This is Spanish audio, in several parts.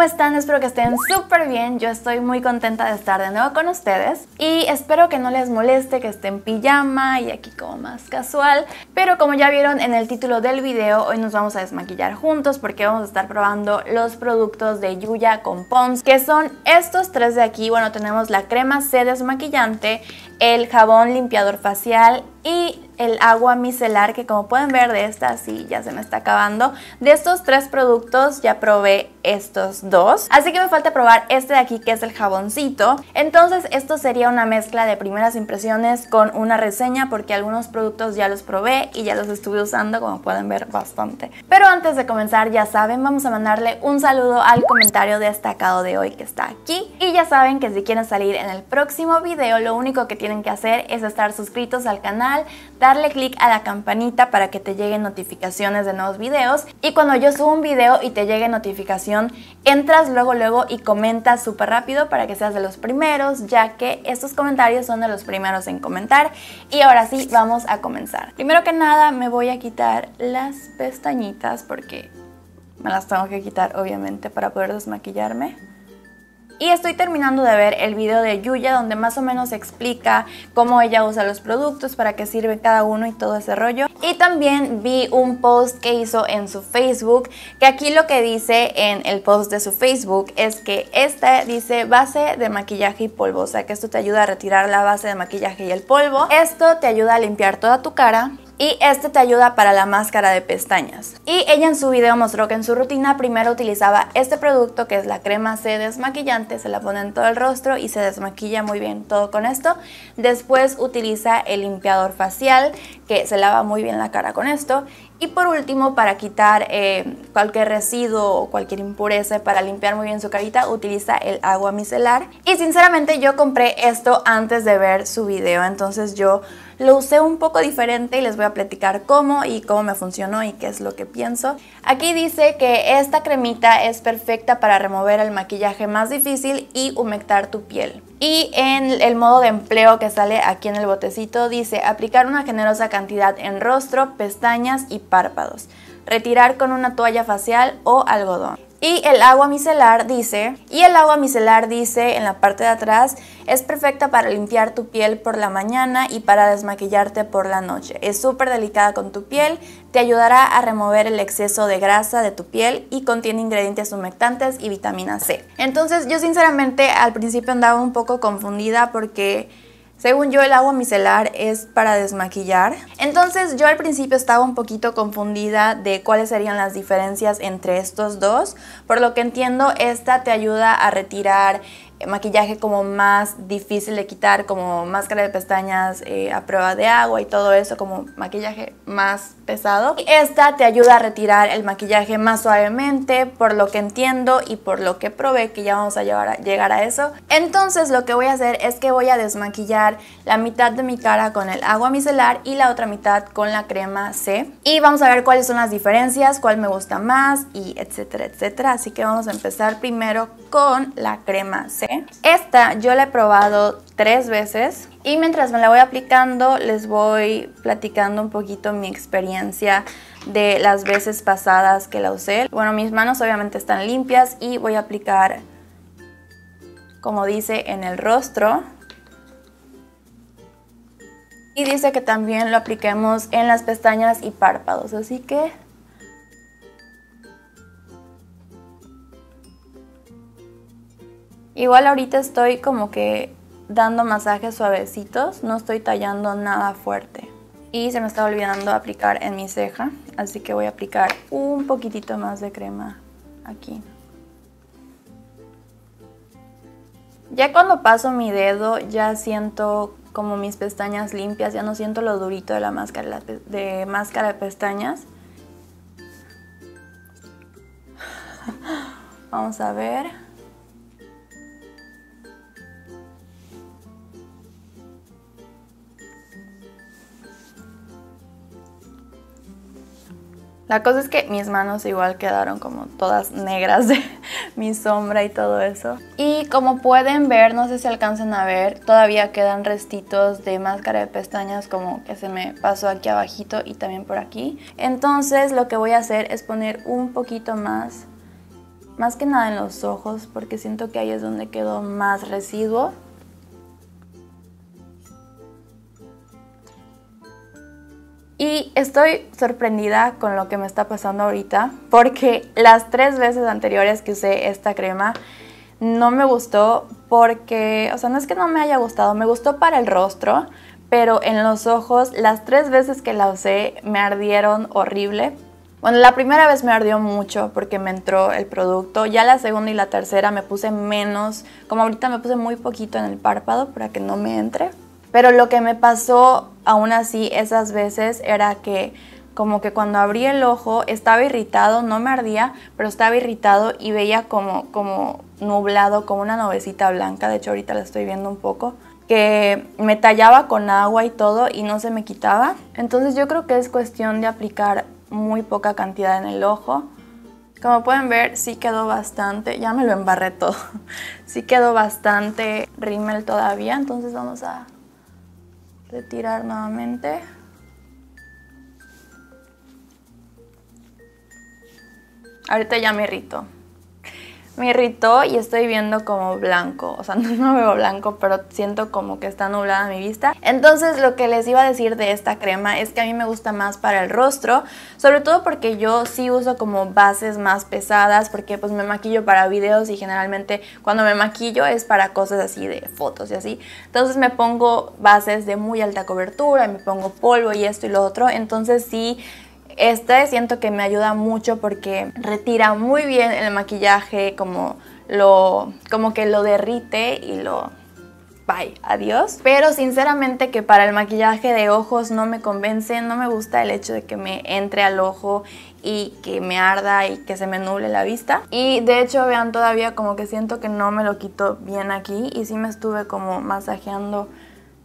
¿cómo están? Espero que estén súper bien. Yo estoy muy contenta de estar de nuevo con ustedes y espero que no les moleste que esté en pijama y aquí como más casual. Pero como ya vieron en el título del video, hoy nos vamos a desmaquillar juntos porque vamos a estar probando los productos de Yuya con que son estos tres de aquí. Bueno, tenemos la crema C desmaquillante, el jabón limpiador facial y el agua micelar que como pueden ver de esta sí ya se me está acabando. De estos tres productos ya probé estos dos. Así que me falta probar este de aquí que es el jaboncito. Entonces esto sería una mezcla de primeras impresiones con una reseña porque algunos productos ya los probé y ya los estuve usando como pueden ver bastante. Pero antes de comenzar ya saben vamos a mandarle un saludo al comentario destacado de hoy que está aquí. Y ya saben que si quieren salir en el próximo video lo único que tienen que hacer es estar suscritos al canal, darle click a la campanita para que te lleguen notificaciones de nuevos videos y cuando yo suba un video y te llegue notificación entras luego luego y comentas súper rápido para que seas de los primeros, ya que estos comentarios son de los primeros en comentar. Y ahora sí, vamos a comenzar. Primero que nada, me voy a quitar las pestañitas porque me las tengo que quitar obviamente para poder desmaquillarme. Y estoy terminando de ver el video de Yuya donde más o menos explica cómo ella usa los productos, para qué sirve cada uno y todo ese rollo. Y también vi un post que hizo en su Facebook, que aquí lo que dice en el post de su Facebook es que esta dice base de maquillaje y polvo, o sea que esto te ayuda a retirar la base de maquillaje y el polvo. Esto te ayuda a limpiar toda tu cara y este te ayuda para la máscara de pestañas. Y ella en su video mostró que en su rutina primero utilizaba este producto que es la crema C desmaquillante, se la pone en todo el rostro y se desmaquilla muy bien todo con esto. Después utiliza el limpiador facial que se lava muy bien la cara con esto. Y por último, para quitar eh, cualquier residuo o cualquier impureza, para limpiar muy bien su carita, utiliza el agua micelar. Y sinceramente yo compré esto antes de ver su video, entonces yo lo usé un poco diferente y les voy a platicar cómo y cómo me funcionó y qué es lo que pienso. Aquí dice que esta cremita es perfecta para remover el maquillaje más difícil y humectar tu piel. Y en el modo de empleo que sale aquí en el botecito dice aplicar una generosa cantidad en rostro, pestañas y párpados. Retirar con una toalla facial o algodón. Y el agua micelar dice, y el agua micelar dice en la parte de atrás, es perfecta para limpiar tu piel por la mañana y para desmaquillarte por la noche. Es súper delicada con tu piel, te ayudará a remover el exceso de grasa de tu piel y contiene ingredientes humectantes y vitamina C. Entonces yo sinceramente al principio andaba un poco confundida porque según yo, el agua micelar es para desmaquillar. Entonces yo al principio estaba un poquito confundida de cuáles serían las diferencias entre estos dos. Por lo que entiendo, esta te ayuda a retirar maquillaje como más difícil de quitar, como máscara de pestañas eh, a prueba de agua y todo eso, como maquillaje más pesado. esta te ayuda a retirar el maquillaje más suavemente, por lo que entiendo y por lo que probé, que ya vamos a llegar a eso. Entonces lo que voy a hacer es que voy a desmaquillar la mitad de mi cara con el agua micelar y la otra mitad con la crema C. Y vamos a ver cuáles son las diferencias, cuál me gusta más y etcétera, etcétera. Así que vamos a empezar primero con la crema C. Esta yo la he probado tres veces y mientras me la voy aplicando les voy platicando un poquito mi experiencia de las veces pasadas que la usé. Bueno, mis manos obviamente están limpias y voy a aplicar, como dice, en el rostro. Y dice que también lo apliquemos en las pestañas y párpados, así que Igual ahorita estoy como que dando masajes suavecitos, no estoy tallando nada fuerte. Y se me está olvidando aplicar en mi ceja, así que voy a aplicar un poquitito más de crema aquí. Ya cuando paso mi dedo ya siento como mis pestañas limpias, ya no siento lo durito de la máscara de, máscara de pestañas. Vamos a ver. La cosa es que mis manos igual quedaron como todas negras de mi sombra y todo eso. Y como pueden ver, no sé si alcanzan a ver, todavía quedan restitos de máscara de pestañas como que se me pasó aquí abajito y también por aquí. Entonces lo que voy a hacer es poner un poquito más, más que nada en los ojos porque siento que ahí es donde quedó más residuo. Y estoy sorprendida con lo que me está pasando ahorita porque las tres veces anteriores que usé esta crema no me gustó porque, o sea, no es que no me haya gustado, me gustó para el rostro, pero en los ojos las tres veces que la usé me ardieron horrible. Bueno, la primera vez me ardió mucho porque me entró el producto. Ya la segunda y la tercera me puse menos. Como ahorita me puse muy poquito en el párpado para que no me entre. Pero lo que me pasó aún así esas veces era que como que cuando abrí el ojo estaba irritado, no me ardía, pero estaba irritado y veía como, como nublado, como una nubecita blanca, de hecho ahorita la estoy viendo un poco, que me tallaba con agua y todo y no se me quitaba. Entonces yo creo que es cuestión de aplicar muy poca cantidad en el ojo. Como pueden ver, sí quedó bastante, ya me lo embarré todo, sí quedó bastante rímel todavía, entonces vamos a retirar nuevamente. Ahorita ya me rito me irritó y estoy viendo como blanco. O sea, no, no, veo blanco, pero siento como que está nublada mi vista. Entonces lo que les iba a decir de esta crema es que a mí me gusta más para el rostro, sobre todo porque yo sí uso como bases más pesadas, porque pues me maquillo para videos y generalmente cuando me maquillo es para cosas así de fotos y así. Entonces me pongo bases de muy alta cobertura, me pongo polvo y esto y lo otro. Entonces sí este siento que me ayuda mucho porque retira muy bien el maquillaje, como, lo, como que lo derrite y lo bye, adiós. Pero sinceramente que para el maquillaje de ojos no me convence, no me gusta el hecho de que me entre al ojo y que me arda y que se me nuble la vista. Y de hecho vean todavía como que siento que no me lo quito bien aquí y sí me estuve como masajeando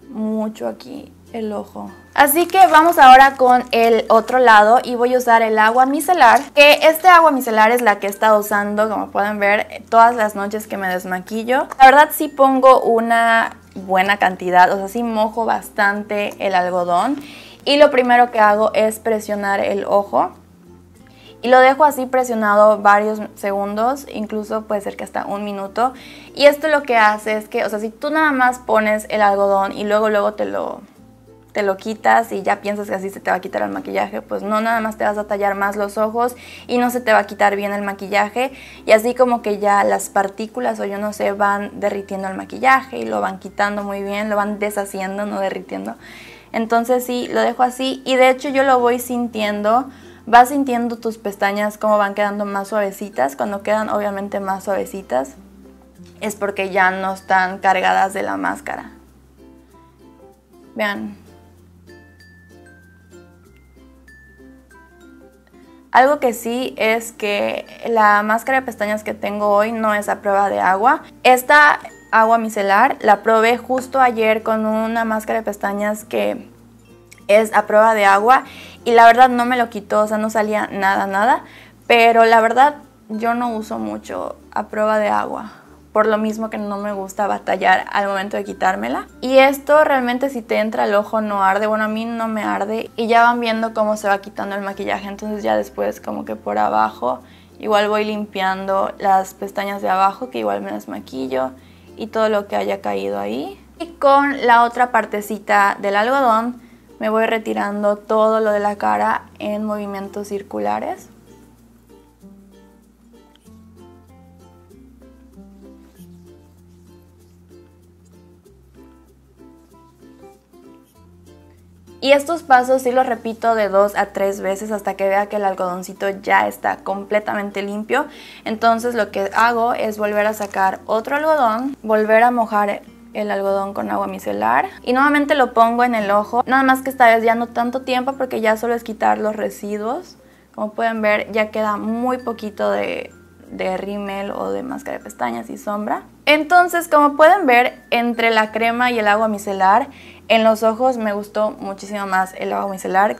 mucho aquí el ojo. Así que vamos ahora con el otro lado y voy a usar el agua micelar, que este agua micelar es la que he estado usando, como pueden ver, todas las noches que me desmaquillo. La verdad sí pongo una buena cantidad, o sea, sí mojo bastante el algodón y lo primero que hago es presionar el ojo y lo dejo así presionado varios segundos, incluso puede ser que hasta un minuto. Y esto lo que hace es que, o sea, si tú nada más pones el algodón y luego luego te lo te lo quitas y ya piensas que así se te va a quitar el maquillaje, pues no, nada más te vas a tallar más los ojos y no se te va a quitar bien el maquillaje y así como que ya las partículas o yo no sé van derritiendo el maquillaje y lo van quitando muy bien, lo van deshaciendo, no derritiendo. Entonces sí, lo dejo así y de hecho yo lo voy sintiendo vas sintiendo tus pestañas como van quedando más suavecitas. Cuando quedan obviamente más suavecitas es porque ya no están cargadas de la máscara. Vean, Algo que sí es que la máscara de pestañas que tengo hoy no es a prueba de agua. Esta agua micelar la probé justo ayer con una máscara de pestañas que es a prueba de agua y la verdad no me lo quitó, o sea, no salía nada, nada. Pero la verdad yo no uso mucho a prueba de agua por lo mismo que no me gusta batallar al momento de quitármela. Y esto realmente si te entra al ojo no arde, bueno a mí no me arde y ya van viendo cómo se va quitando el maquillaje, entonces ya después como que por abajo igual voy limpiando las pestañas de abajo que igual me las maquillo y todo lo que haya caído ahí. Y con la otra partecita del algodón me voy retirando todo lo de la cara en movimientos circulares. Y estos pasos sí los repito de dos a tres veces hasta que vea que el algodoncito ya está completamente limpio. Entonces lo que hago es volver a sacar otro algodón, volver a mojar el algodón con agua micelar y nuevamente lo pongo en el ojo, nada más que esta vez ya no tanto tiempo porque ya solo es quitar los residuos. Como pueden ver ya queda muy poquito de de rímel o de máscara de pestañas y sombra. Entonces, como pueden ver, entre la crema y el agua micelar, en los ojos me gustó muchísimo más el agua micelar.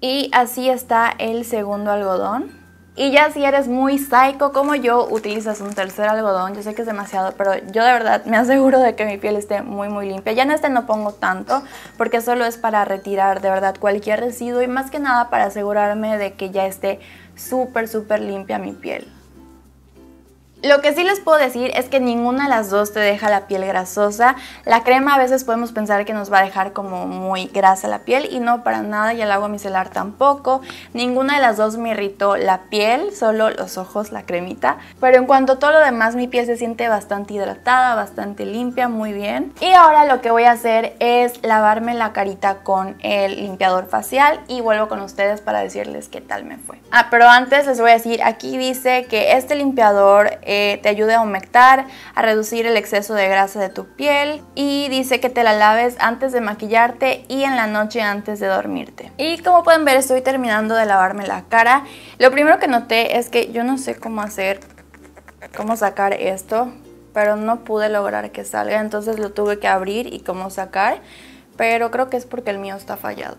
Y así está el segundo algodón. Y ya si eres muy psycho como yo, utilizas un tercer algodón. Yo sé que es demasiado, pero yo de verdad me aseguro de que mi piel esté muy muy limpia. Ya en este no pongo tanto porque solo es para retirar de verdad cualquier residuo y más que nada para asegurarme de que ya esté súper súper limpia mi piel. Lo que sí les puedo decir es que ninguna de las dos te deja la piel grasosa. La crema a veces podemos pensar que nos va a dejar como muy grasa la piel y no para nada y el agua micelar tampoco. Ninguna de las dos me irritó la piel, solo los ojos, la cremita. Pero en cuanto a todo lo demás mi piel se siente bastante hidratada, bastante limpia, muy bien. Y ahora lo que voy a hacer es lavarme la carita con el limpiador facial y vuelvo con ustedes para decirles qué tal me fue. Ah, pero antes les voy a decir, aquí dice que este limpiador eh, te ayude a humectar, a reducir el exceso de grasa de tu piel y dice que te la laves antes de maquillarte y en la noche antes de dormirte. Y como pueden ver estoy terminando de lavarme la cara. Lo primero que noté es que yo no sé cómo hacer, cómo sacar esto, pero no pude lograr que salga, entonces lo tuve que abrir y cómo sacar, pero creo que es porque el mío está fallado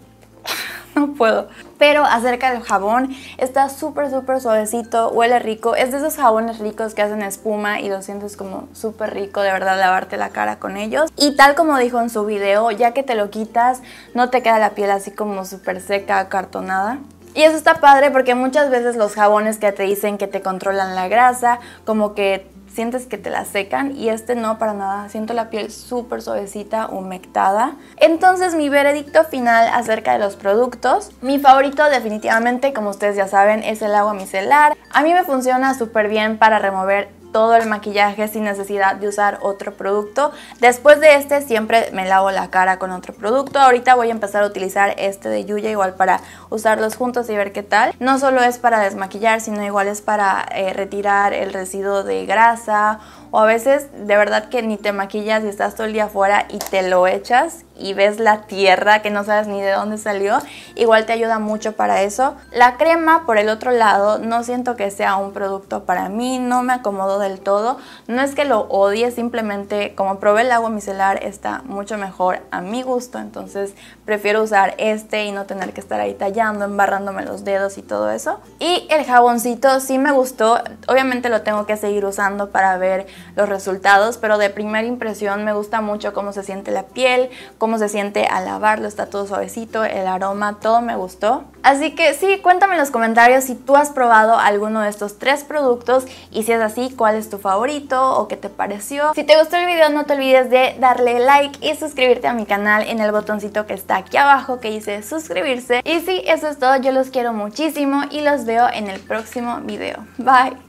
puedo. Pero acerca del jabón, está súper, súper suavecito, huele rico. Es de esos jabones ricos que hacen espuma y lo sientes como súper rico, de verdad, lavarte la cara con ellos. Y tal como dijo en su video, ya que te lo quitas, no te queda la piel así como súper seca, acartonada. Y eso está padre porque muchas veces los jabones que te dicen que te controlan la grasa, como que sientes que te la secan y este no para nada, siento la piel súper suavecita, humectada. Entonces mi veredicto final acerca de los productos, mi favorito definitivamente como ustedes ya saben es el agua micelar, a mí me funciona súper bien para remover todo el maquillaje sin necesidad de usar otro producto. Después de este siempre me lavo la cara con otro producto. Ahorita voy a empezar a utilizar este de Yuya igual para usarlos juntos y ver qué tal. No solo es para desmaquillar, sino igual es para eh, retirar el residuo de grasa o a veces de verdad que ni te maquillas y estás todo el día afuera y te lo echas y ves la tierra que no sabes ni de dónde salió. Igual te ayuda mucho para eso. La crema, por el otro lado, no siento que sea un producto para mí, no me acomodo del todo. No es que lo odie, simplemente como probé el agua micelar está mucho mejor a mi gusto, entonces prefiero usar este y no tener que estar ahí tallando, embarrándome los dedos y todo eso. Y el jaboncito sí me gustó, obviamente lo tengo que seguir usando para ver los resultados, pero de primera impresión me gusta mucho cómo se siente la piel, cómo se siente al lavarlo, está todo suavecito, el aroma, todo me gustó. Así que sí, cuéntame en los comentarios si tú has probado alguno de estos tres productos y si es así, cuál es tu favorito o qué te pareció. Si te gustó el video no te olvides de darle like y suscribirte a mi canal en el botoncito que está aquí abajo que dice suscribirse. Y sí, eso es todo, yo los quiero muchísimo y los veo en el próximo video. Bye.